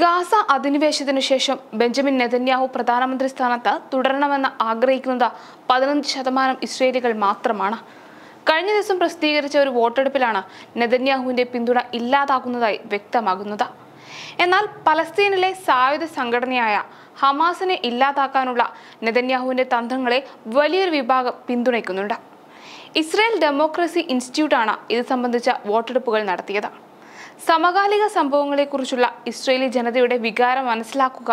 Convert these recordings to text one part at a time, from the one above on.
Gaza അധിനിവേശത്തിനു ശേഷം Benjamin Netanyahu പ്രധാനമന്ത്രി സ്ഥാനത്ത് തുടരണമെന്ന് ആഗ്രഹിക്കുന്നത് പതിനഞ്ച് ശതമാനം ഇസ്രയേലികൾ മാത്രമാണ് കഴിഞ്ഞ ദിവസം പ്രസിദ്ധീകരിച്ച ഒരു വോട്ടെടുപ്പിലാണ് നെതന്യാഹുവിന്റെ പിന്തുണ ഇല്ലാതാകുന്നതായി വ്യക്തമാകുന്നത് എന്നാൽ പലസ്തീനിലെ സായുധ സംഘടനയായ ഹമാസിനെ ഇല്ലാതാക്കാനുള്ള നെതന്യാഹുവിന്റെ തന്ത്രങ്ങളെ വലിയൊരു വിഭാഗം പിന്തുണയ്ക്കുന്നുണ്ട് ഇസ്രായേൽ ഡെമോക്രസി ഇൻസ്റ്റിറ്റ്യൂട്ടാണ് ഇത് സംബന്ധിച്ച വോട്ടെടുപ്പുകൾ നടത്തിയത് സമകാലിക സംഭവങ്ങളെക്കുറിച്ചുള്ള ഇസ്രയേലി ജനതയുടെ വികാരം മനസ്സിലാക്കുക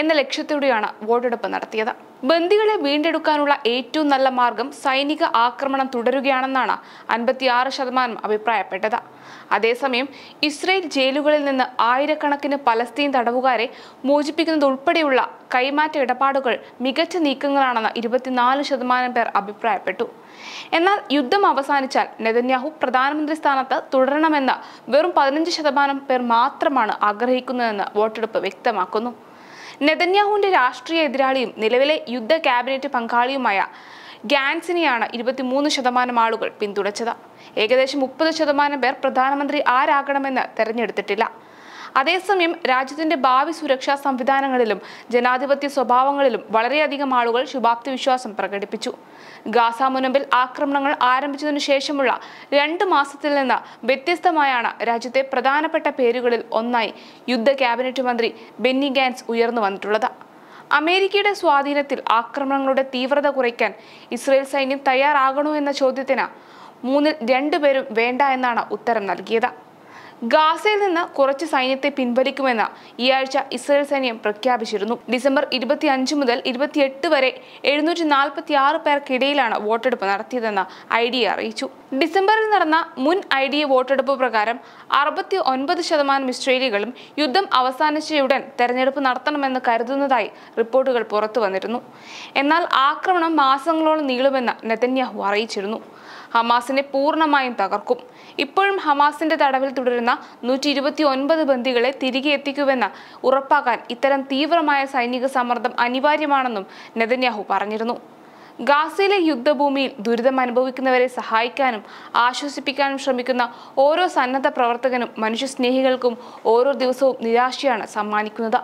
എന്ന ലക്ഷ്യത്തോടെയാണ് വോട്ടെടുപ്പ് നടത്തിയത് ബന്ദികളെ വീണ്ടെടുക്കാനുള്ള ഏറ്റവും നല്ല മാർഗം സൈനിക ആക്രമണം തുടരുകയാണെന്നാണ് അൻപത്തിയാറ് ശതമാനം അഭിപ്രായപ്പെട്ടത് അതേസമയം ഇസ്രയേൽ ജയിലുകളിൽ നിന്ന് ആയിരക്കണക്കിന് പലസ്തീൻ തടവുകാരെ മോചിപ്പിക്കുന്നതുൾപ്പെടെയുള്ള കൈമാറ്റ ഇടപാടുകൾ മികച്ച നീക്കങ്ങളാണെന്ന് ഇരുപത്തിനാല് ശതമാനം പേർ അഭിപ്രായപ്പെട്ടു എന്നാൽ യുദ്ധം അവസാനിച്ചാൽ നെതന്യാഹു പ്രധാനമന്ത്രി സ്ഥാനത്ത് തുടരണമെന്ന് വെറും പതിനഞ്ച് ശതമാനം പേർ മാത്രമാണ് ആഗ്രഹിക്കുന്നതെന്ന് വോട്ടെടുപ്പ് വ്യക്തമാക്കുന്നു നെതന്യാഹുവിന്റെ രാഷ്ട്രീയ എതിരാളിയും നിലവിലെ യുദ്ധ ക്യാബിനറ്റ് പങ്കാളിയുമായ ഗാൻസിനെയാണ് ഇരുപത്തിമൂന്ന് ശതമാനം ആളുകൾ പിന്തുണച്ചത് ഏകദേശം മുപ്പത് ശതമാനം പേർ പ്രധാനമന്ത്രി ആരാകണമെന്ന് തെരഞ്ഞെടുത്തിട്ടില്ല അതേസമയം രാജ്യത്തിന്റെ ഭാവി സുരക്ഷാ സംവിധാനങ്ങളിലും ജനാധിപത്യ സ്വഭാവങ്ങളിലും വളരെയധികം ആളുകൾ ശുഭാപ്തി വിശ്വാസം പ്രകടിപ്പിച്ചു ഗാസ മുനമ്പിൽ ആക്രമണങ്ങൾ ആരംഭിച്ചതിനു ശേഷമുള്ള രണ്ട് മാസത്തിൽ നിന്ന് വ്യത്യസ്തമായാണ് രാജ്യത്തെ പ്രധാനപ്പെട്ട പേരുകളിൽ ഒന്നായി യുദ്ധ ക്യാബിനറ്റ് മന്ത്രി ബെന്നി ഗാൻസ് ഉയർന്നു വന്നിട്ടുള്ളത് അമേരിക്കയുടെ സ്വാധീനത്തിൽ ആക്രമണങ്ങളുടെ തീവ്രത കുറയ്ക്കാൻ ഇസ്രയേൽ സൈന്യം തയ്യാറാകണോ എന്ന ചോദ്യത്തിന് മൂന്നിൽ രണ്ടുപേരും വേണ്ട എന്നാണ് ഉത്തരം നൽകിയത് ഗാസയിൽ നിന്ന് കുറച്ച് സൈന്യത്തെ പിൻവലിക്കുമെന്ന് ഈ ആഴ്ച ഇസ്രയേൽ സൈന്യം പ്രഖ്യാപിച്ചിരുന്നു ഡിസംബർ ഇരുപത്തി അഞ്ച് മുതൽ ഇരുപത്തിയെട്ട് വരെ എഴുന്നൂറ്റി നാൽപ്പത്തി ആറ് പേർക്കിടയിലാണ് വോട്ടെടുപ്പ് നടത്തിയതെന്ന് ഐ ഡി എ അറിയിച്ചു ഡിസംബറിൽ നടന്ന മുൻ ഐ ഡി എ വോട്ടെടുപ്പ് പ്രകാരം അറുപത്തി ഒൻപത് ശതമാനം ഇസ്രേലികളും യുദ്ധം അവസാനിച്ചയുടൻ തെരഞ്ഞെടുപ്പ് നടത്തണമെന്ന് കരുതുന്നതായി റിപ്പോർട്ടുകൾ പുറത്തു വന്നിരുന്നു എന്നാൽ ആക്രമണം മാസങ്ങളോളം നീളുമെന്ന് നെതന്യാഹു അറിയിച്ചിരുന്നു ഹമാസിനെ പൂർണ്ണമായും തകർക്കും ഇപ്പോഴും ഹമാസിന്റെ തടവിൽ തുടരുന്ന നൂറ്റി ഇരുപത്തി ഒൻപത് ബന്ദികളെ തിരികെ എത്തിക്കുമെന്ന് ഉറപ്പാക്കാൻ ഇത്തരം തീവ്രമായ സൈനിക സമ്മർദ്ദം അനിവാര്യമാണെന്നും നെതന്യാഹു പറഞ്ഞിരുന്നു ഗാസയിലെ യുദ്ധഭൂമിയിൽ ദുരിതം അനുഭവിക്കുന്നവരെ സഹായിക്കാനും ആശ്വസിപ്പിക്കാനും ശ്രമിക്കുന്ന ഓരോ സന്നദ്ധ പ്രവർത്തകനും മനുഷ്യസ്നേഹികൾക്കും ഓരോ ദിവസവും നിരാശയാണ് സമ്മാനിക്കുന്നത്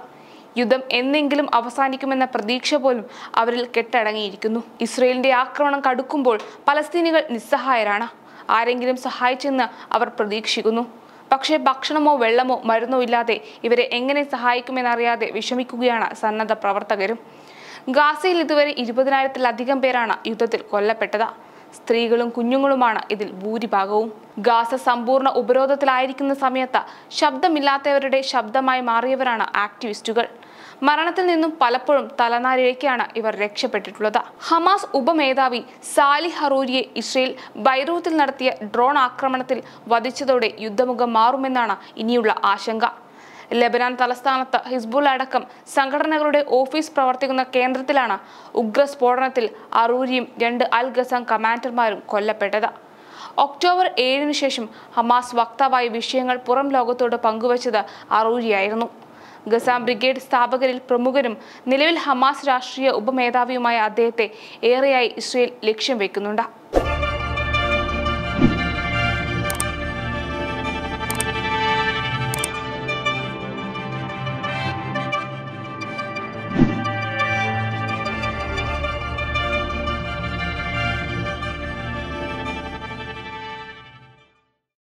യുദ്ധം എന്നെങ്കിലും അവസാനിക്കുമെന്ന പ്രതീക്ഷ പോലും അവരിൽ കെട്ടടങ്ങിയിരിക്കുന്നു ഇസ്രയേലിന്റെ ആക്രമണം കടുക്കുമ്പോൾ പലസ്തീനികൾ നിസ്സഹായരാണ് ആരെങ്കിലും സഹായിച്ചെന്ന് അവർ പ്രതീക്ഷിക്കുന്നു പക്ഷേ ഭക്ഷണമോ വെള്ളമോ മരുന്നോ ഇല്ലാതെ ഇവരെ എങ്ങനെ സഹായിക്കുമെന്നറിയാതെ വിഷമിക്കുകയാണ് സന്നദ്ധ പ്രവർത്തകരും ഗാസയിൽ ഇതുവരെ ഇരുപതിനായിരത്തിലധികം പേരാണ് യുദ്ധത്തിൽ കൊല്ലപ്പെട്ടത് സ്ത്രീകളും കുഞ്ഞുങ്ങളുമാണ് ഇതിൽ ഭൂരിഭാഗവും ഗാസ സമ്പൂർണ്ണ ഉപരോധത്തിലായിരിക്കുന്ന സമയത്ത് ശബ്ദമില്ലാത്തവരുടെ ശബ്ദമായി മാറിയവരാണ് ആക്ടിവിസ്റ്റുകൾ മരണത്തിൽ നിന്നും പലപ്പോഴും തലനാരിഴയ്ക്കാണ് ഇവർ രക്ഷപ്പെട്ടിട്ടുള്ളത് ഹമാസ് ഉപമേധാവി സാലി ഹറൂരിയെ ഇസ്രയേൽ ബൈറൂത്തിൽ നടത്തിയ ഡ്രോൺ ആക്രമണത്തിൽ വധിച്ചതോടെ യുദ്ധമുഖം മാറുമെന്നാണ് ഇനിയുള്ള ആശങ്ക ലബനാൻ തലസ്ഥാനത്ത് ഹിസ്ബുൾ അടക്കം സംഘടനകളുടെ ഓഫീസ് പ്രവർത്തിക്കുന്ന കേന്ദ്രത്തിലാണ് ഉഗ്ര സ്ഫോടനത്തിൽ അറൂരിയും രണ്ട് അൽ ഗസാം കമാൻഡർമാരും കൊല്ലപ്പെട്ടത് ഒക്ടോബർ ഏഴിന് ശേഷം ഹമാസ് വക്താവായി വിഷയങ്ങൾ പുറം ലോകത്തോട് പങ്കുവച്ചത് അറൂരിയായിരുന്നു ഗസാം ബ്രിഗേഡ് സ്ഥാപകരിൽ പ്രമുഖരും നിലവിൽ ഹമാസ് രാഷ്ട്രീയ ഉപമേധാവിയുമായ അദ്ദേഹത്തെ ഏറെയായി ഇസ്രയേൽ ലക്ഷ്യം വയ്ക്കുന്നുണ്ട്